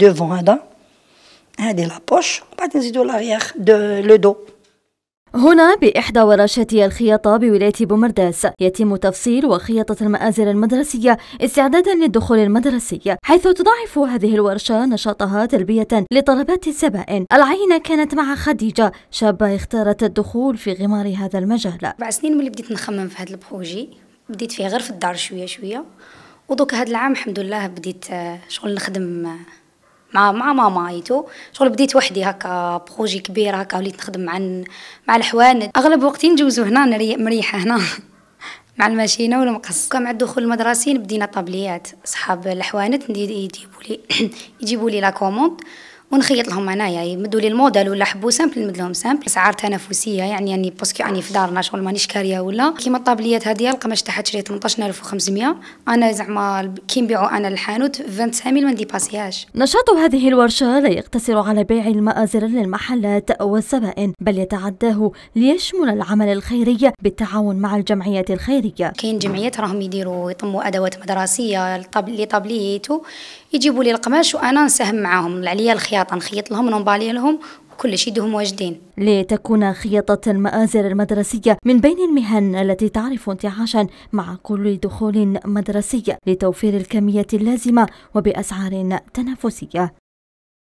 devant هذا هذه لابوش بعد نزيدو لاريير لو دو هنا بإحدى ورشات الخياطة بولاية بومرداس يتم تفصيل وخياطة المآزر المدرسية استعدادا للدخول المدرسي حيث تضاعف هذه الورشة نشاطها تلبية لطلبات الزبائن العينة كانت مع خديجة شابة اختارت الدخول في غمار هذا المجال بعد سنين ملي بديت نخمم في هذا البروجي بديت فيه غير في الدار شوية شوية ودوك هذا العام الحمد لله بديت آه، شغل نخدم آه، مع مع ماما ايتو شغل بديت وحدي هكا بروجي كبير هكا وليت نخدم مع مع الحوان اغلب وقتي نجوزو هنا مريحه هنا مع الماشينه والمقص كان مع الدخول المدرسي بدينا طابليات صحاب الحوانت يجيبوا لي يجيبوا لي لا كوموند ونخيط لهم انايا يمدوا لي الموديل ولا حبوا سامبل نمد لهم سامبل اسعار تنافسيه يعني يعني باسكو اني يعني في دارنا شغل مانيش كاريه ولا كيما الطابليات هذه القماش تاعها تحت 18500 انا زعما كي نبيعوا انا الحانوت 29000 ما نديباسيهاش نشاط هذه الورشه لا يقتصر على بيع المآزر للمحلات والزبائن بل يتعداه ليشمل العمل الخيري بالتعاون مع الجمعيات الخيريه كاين جمعيات راهم يديروا يطموا ادوات مدرسيه لطابليتو يجيبوا لي القماش وانا نساهم معاهم عليا الخيار الخياطة نخيط لهم ونبالي لهم كل شيء دهم واجدين لتكون خياطة المآزر المدرسية من بين المهن التي تعرف انتعاشا مع كل دخول مدرسي لتوفير الكمية اللازمة وبأسعار تنافسية